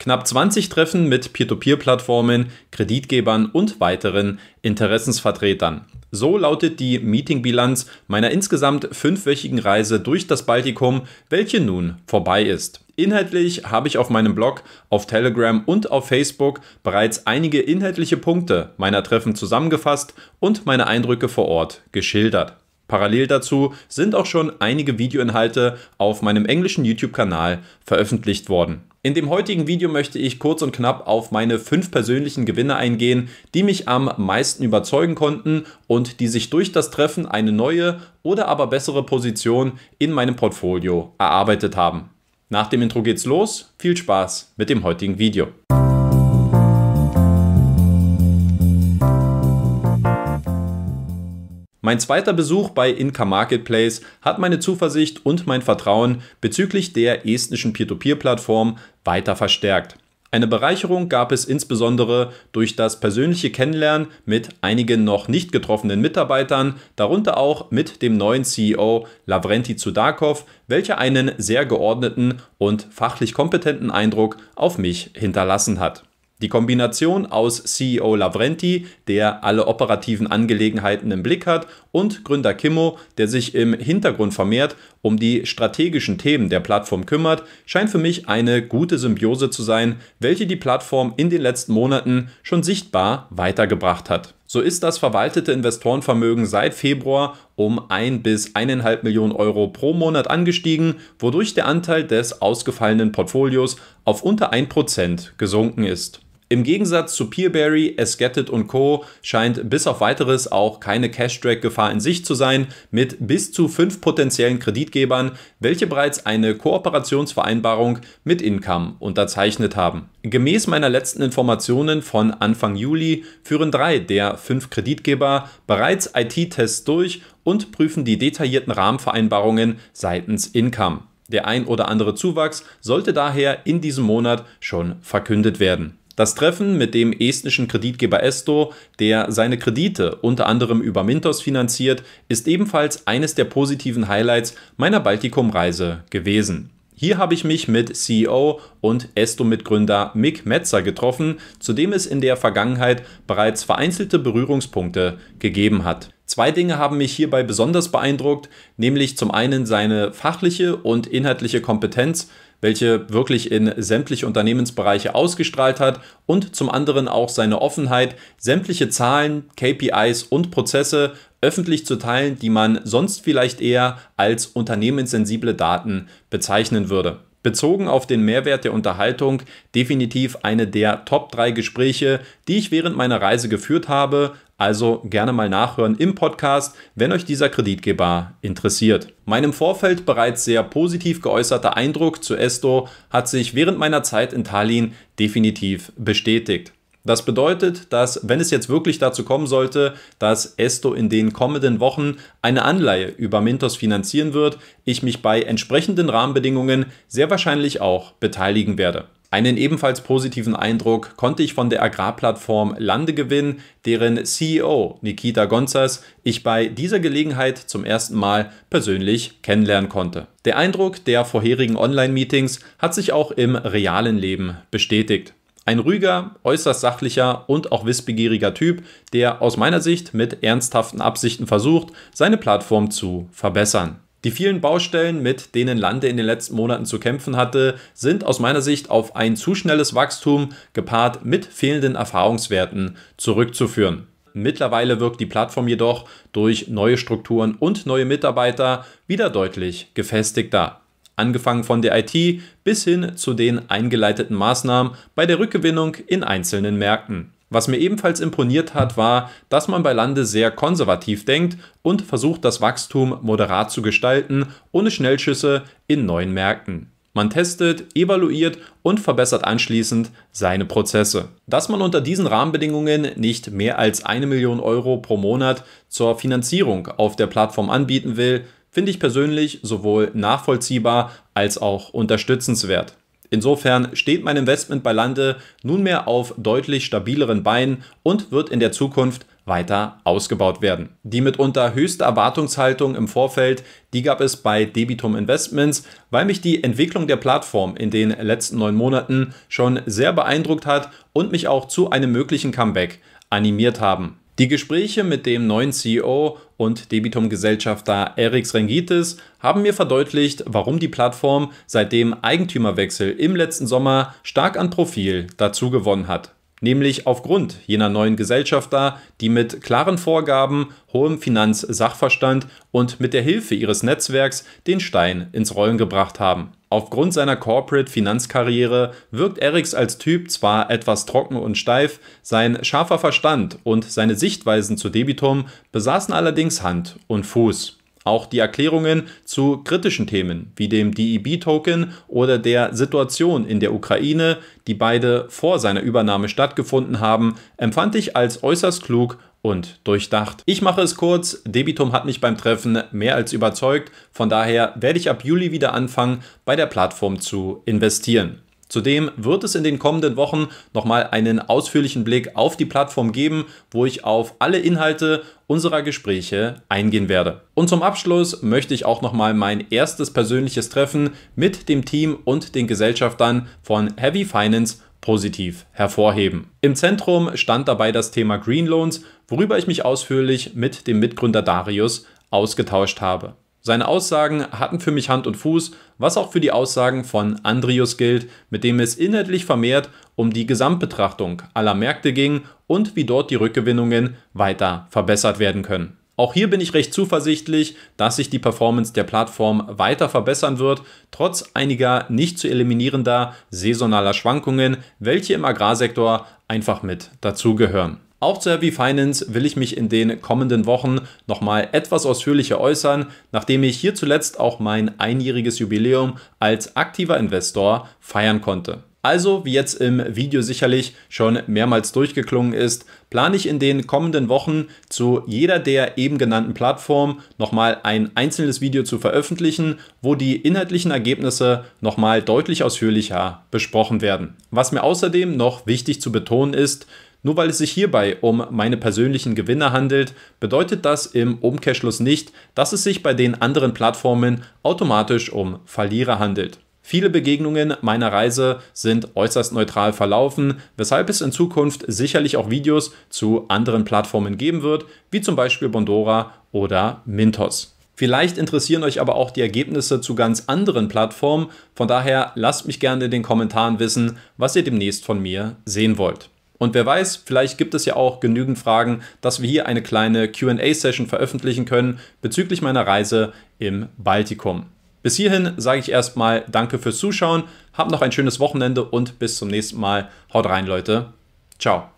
Knapp 20 Treffen mit Peer-to-Peer-Plattformen, Kreditgebern und weiteren Interessensvertretern. So lautet die Meetingbilanz meiner insgesamt fünfwöchigen Reise durch das Baltikum, welche nun vorbei ist. Inhaltlich habe ich auf meinem Blog, auf Telegram und auf Facebook bereits einige inhaltliche Punkte meiner Treffen zusammengefasst und meine Eindrücke vor Ort geschildert. Parallel dazu sind auch schon einige Videoinhalte auf meinem englischen YouTube-Kanal veröffentlicht worden. In dem heutigen Video möchte ich kurz und knapp auf meine fünf persönlichen Gewinne eingehen, die mich am meisten überzeugen konnten und die sich durch das Treffen eine neue oder aber bessere Position in meinem Portfolio erarbeitet haben. Nach dem Intro geht's los. Viel Spaß mit dem heutigen Video. Mein zweiter Besuch bei Inka Marketplace hat meine Zuversicht und mein Vertrauen bezüglich der estnischen Peer-to-Peer-Plattform weiter verstärkt. Eine Bereicherung gab es insbesondere durch das persönliche Kennenlernen mit einigen noch nicht getroffenen Mitarbeitern, darunter auch mit dem neuen CEO Lavrenti Zudakov, welcher einen sehr geordneten und fachlich kompetenten Eindruck auf mich hinterlassen hat. Die Kombination aus CEO Lavrenti, der alle operativen Angelegenheiten im Blick hat, und Gründer Kimmo, der sich im Hintergrund vermehrt um die strategischen Themen der Plattform kümmert, scheint für mich eine gute Symbiose zu sein, welche die Plattform in den letzten Monaten schon sichtbar weitergebracht hat. So ist das verwaltete Investorenvermögen seit Februar um 1 bis 1,5 Millionen Euro pro Monat angestiegen, wodurch der Anteil des ausgefallenen Portfolios auf unter 1% gesunken ist. Im Gegensatz zu Peerberry, Esgetted und Co. scheint bis auf weiteres auch keine cash track gefahr in Sicht zu sein, mit bis zu fünf potenziellen Kreditgebern, welche bereits eine Kooperationsvereinbarung mit Income unterzeichnet haben. Gemäß meiner letzten Informationen von Anfang Juli führen drei der fünf Kreditgeber bereits IT-Tests durch und prüfen die detaillierten Rahmenvereinbarungen seitens Income. Der ein oder andere Zuwachs sollte daher in diesem Monat schon verkündet werden. Das Treffen mit dem estnischen Kreditgeber Esto, der seine Kredite unter anderem über Mintos finanziert, ist ebenfalls eines der positiven Highlights meiner Baltikum-Reise gewesen. Hier habe ich mich mit CEO und Esto-Mitgründer Mick Metzer getroffen, zu dem es in der Vergangenheit bereits vereinzelte Berührungspunkte gegeben hat. Zwei Dinge haben mich hierbei besonders beeindruckt, nämlich zum einen seine fachliche und inhaltliche Kompetenz, welche wirklich in sämtliche Unternehmensbereiche ausgestrahlt hat und zum anderen auch seine Offenheit, sämtliche Zahlen, KPIs und Prozesse öffentlich zu teilen, die man sonst vielleicht eher als unternehmenssensible Daten bezeichnen würde. Bezogen auf den Mehrwert der Unterhaltung definitiv eine der Top 3 Gespräche, die ich während meiner Reise geführt habe, also gerne mal nachhören im Podcast, wenn euch dieser Kreditgeber interessiert. Mein im Vorfeld bereits sehr positiv geäußerter Eindruck zu Esto hat sich während meiner Zeit in Tallinn definitiv bestätigt. Das bedeutet, dass wenn es jetzt wirklich dazu kommen sollte, dass Esto in den kommenden Wochen eine Anleihe über Mintos finanzieren wird, ich mich bei entsprechenden Rahmenbedingungen sehr wahrscheinlich auch beteiligen werde. Einen ebenfalls positiven Eindruck konnte ich von der Agrarplattform Lande gewinnen, deren CEO Nikita Gonzas ich bei dieser Gelegenheit zum ersten Mal persönlich kennenlernen konnte. Der Eindruck der vorherigen Online-Meetings hat sich auch im realen Leben bestätigt. Ein ruhiger, äußerst sachlicher und auch wissbegieriger Typ, der aus meiner Sicht mit ernsthaften Absichten versucht, seine Plattform zu verbessern. Die vielen Baustellen, mit denen Lande in den letzten Monaten zu kämpfen hatte, sind aus meiner Sicht auf ein zu schnelles Wachstum gepaart mit fehlenden Erfahrungswerten zurückzuführen. Mittlerweile wirkt die Plattform jedoch durch neue Strukturen und neue Mitarbeiter wieder deutlich gefestigter angefangen von der IT bis hin zu den eingeleiteten Maßnahmen bei der Rückgewinnung in einzelnen Märkten. Was mir ebenfalls imponiert hat, war, dass man bei Lande sehr konservativ denkt und versucht, das Wachstum moderat zu gestalten, ohne Schnellschüsse in neuen Märkten. Man testet, evaluiert und verbessert anschließend seine Prozesse. Dass man unter diesen Rahmenbedingungen nicht mehr als eine Million Euro pro Monat zur Finanzierung auf der Plattform anbieten will, finde ich persönlich sowohl nachvollziehbar als auch unterstützenswert. Insofern steht mein Investment bei Lande nunmehr auf deutlich stabileren Beinen und wird in der Zukunft weiter ausgebaut werden. Die mitunter höchste Erwartungshaltung im Vorfeld, die gab es bei Debitum Investments, weil mich die Entwicklung der Plattform in den letzten neun Monaten schon sehr beeindruckt hat und mich auch zu einem möglichen Comeback animiert haben. Die Gespräche mit dem neuen CEO und Debitum-Gesellschafter Eriks Rengitis haben mir verdeutlicht, warum die Plattform seit dem Eigentümerwechsel im letzten Sommer stark an Profil dazu gewonnen hat nämlich aufgrund jener neuen Gesellschafter, die mit klaren Vorgaben, hohem Finanzsachverstand und mit der Hilfe ihres Netzwerks den Stein ins Rollen gebracht haben. Aufgrund seiner Corporate-Finanzkarriere wirkt Erics als Typ zwar etwas trocken und steif, sein scharfer Verstand und seine Sichtweisen zu Debitum besaßen allerdings Hand und Fuß. Auch die Erklärungen zu kritischen Themen wie dem DEB-Token oder der Situation in der Ukraine, die beide vor seiner Übernahme stattgefunden haben, empfand ich als äußerst klug und durchdacht. Ich mache es kurz, Debitum hat mich beim Treffen mehr als überzeugt, von daher werde ich ab Juli wieder anfangen, bei der Plattform zu investieren. Zudem wird es in den kommenden Wochen nochmal einen ausführlichen Blick auf die Plattform geben, wo ich auf alle Inhalte unserer Gespräche eingehen werde. Und zum Abschluss möchte ich auch nochmal mein erstes persönliches Treffen mit dem Team und den Gesellschaftern von Heavy Finance positiv hervorheben. Im Zentrum stand dabei das Thema Green Loans, worüber ich mich ausführlich mit dem Mitgründer Darius ausgetauscht habe. Seine Aussagen hatten für mich Hand und Fuß, was auch für die Aussagen von Andrius gilt, mit dem es inhaltlich vermehrt um die Gesamtbetrachtung aller Märkte ging und wie dort die Rückgewinnungen weiter verbessert werden können. Auch hier bin ich recht zuversichtlich, dass sich die Performance der Plattform weiter verbessern wird, trotz einiger nicht zu eliminierender saisonaler Schwankungen, welche im Agrarsektor einfach mit dazugehören. Auch zu Happy Finance will ich mich in den kommenden Wochen nochmal etwas ausführlicher äußern, nachdem ich hier zuletzt auch mein einjähriges Jubiläum als aktiver Investor feiern konnte. Also, wie jetzt im Video sicherlich schon mehrmals durchgeklungen ist, plane ich in den kommenden Wochen zu jeder der eben genannten Plattformen nochmal ein einzelnes Video zu veröffentlichen, wo die inhaltlichen Ergebnisse nochmal deutlich ausführlicher besprochen werden. Was mir außerdem noch wichtig zu betonen ist, nur weil es sich hierbei um meine persönlichen Gewinne handelt, bedeutet das im Umkehrschluss nicht, dass es sich bei den anderen Plattformen automatisch um Verlierer handelt. Viele Begegnungen meiner Reise sind äußerst neutral verlaufen, weshalb es in Zukunft sicherlich auch Videos zu anderen Plattformen geben wird, wie zum Beispiel Bondora oder Mintos. Vielleicht interessieren euch aber auch die Ergebnisse zu ganz anderen Plattformen, von daher lasst mich gerne in den Kommentaren wissen, was ihr demnächst von mir sehen wollt. Und wer weiß, vielleicht gibt es ja auch genügend Fragen, dass wir hier eine kleine QA-Session veröffentlichen können bezüglich meiner Reise im Baltikum. Bis hierhin sage ich erstmal Danke fürs Zuschauen, habt noch ein schönes Wochenende und bis zum nächsten Mal. Haut rein, Leute. Ciao.